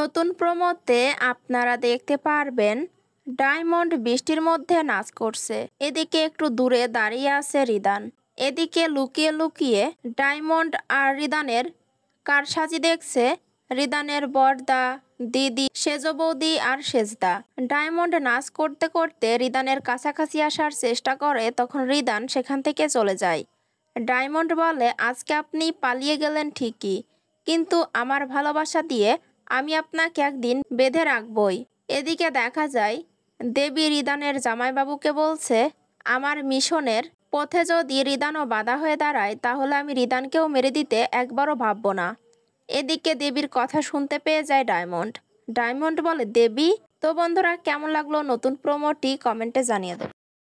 নতুন প্রমোতে আপনারা দেখতে পারবেন ডায়মন্ড বৃষ্টির মধ্যে নাচ করছে এদিকে একটু দূরে দাঁড়িয়ে আছে রিদান এদিকে লুকিয়ে লুকিয়ে ডায়মন্ড আর রিদানের কারসাজি দেখছে রিদানের বর্দা দিদি সেজ বৌদি আর সেজদা ডায়মন্ড নাচ করতে করতে রিদানের কাছাকাছি আসার চেষ্টা করে তখন রিদান সেখান থেকে চলে যায় ডায়মন্ড বলে আজকে আপনি পালিয়ে গেলেন ঠিকই কিন্তু আমার ভালোবাসা দিয়ে আমি আপনাকে একদিন বেঁধে রাখবই এদিকে দেখা যায় দেবী রিদানের জামাইবাবুকে বলছে আমার মিশনের পথে যদি রিদানও বাধা হয়ে দাঁড়ায় তাহলে আমি রিদানকেও মেরে দিতে একবারও ভাববো না এদিকে দেবীর কথা শুনতে পেয়ে যায় ডায়মন্ড ডায়মন্ড বলে দেবী তো বন্ধুরা কেমন লাগলো নতুন প্রোমোটি কমেন্টে জানিয়ে দেব